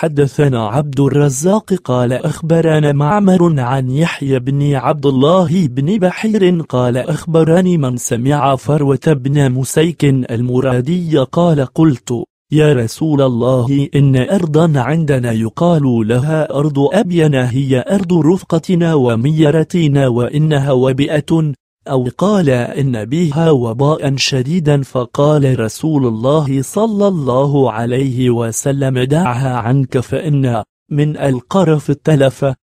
حدثنا عبد الرزاق قال أخبرنا معمر عن يحيى بن عبد الله بن بحير قال أخبرني من سمع فروة بن مسيك المرادي قال قلت يا رسول الله إن أرضا عندنا يقال لها أرض أبينا هي أرض رفقتنا وميرتنا وإنها وبئة أو قال إن بها وباء شديدا فقال رسول الله صلى الله عليه وسلم دعها عنك فإن من القرف التلف